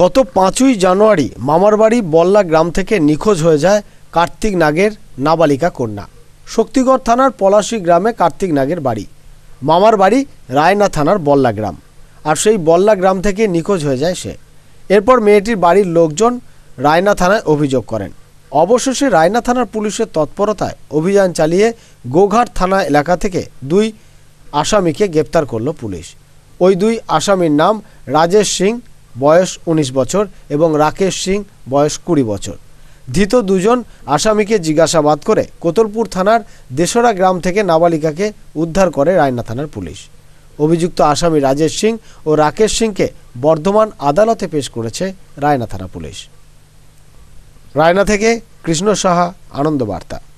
গত পাঁচই জানুয়ারি মামারবাড়ি বল্লা গ্রাম থেকে নিখোঁজ হয়ে যায় কার্তিক নাগের নাবালিকা কন্যা শক্তিগড় থানার পলাশী গ্রামে কার্তিক নাগের বাড়ি মামার বাড়ি রায়না থানার বল্লা গ্রাম আর সেই বল্লা গ্রাম থেকে নিখোঁজ হয়ে যায় সে এরপর মেয়েটির বাড়ির লোকজন রায়না থানায় অভিযোগ করেন অবশেষে রায়না থানার পুলিশের তৎপরতায় অভিযান চালিয়ে গোঘাট থানা এলাকা থেকে দুই আসামিকে গ্রেপ্তার করল পুলিশ ওই দুই আসামির নাম রাজেশ সিং বয়স ১৯ বছর এবং রাকেশ সিং বয়স কুড়ি বছর ধৃত দুজন আসামিকে জিজ্ঞাসাবাদ করে কোতলপুর থানার দেশরা গ্রাম থেকে নাবালিকাকে উদ্ধার করে রায়না থানার পুলিশ অভিযুক্ত আসামি রাজেশ সিং ও রাকেশ সিংকে বর্ধমান আদালতে পেশ করেছে রায়না থানা পুলিশ রায়না থেকে কৃষ্ণ সাহা আনন্দবার্তা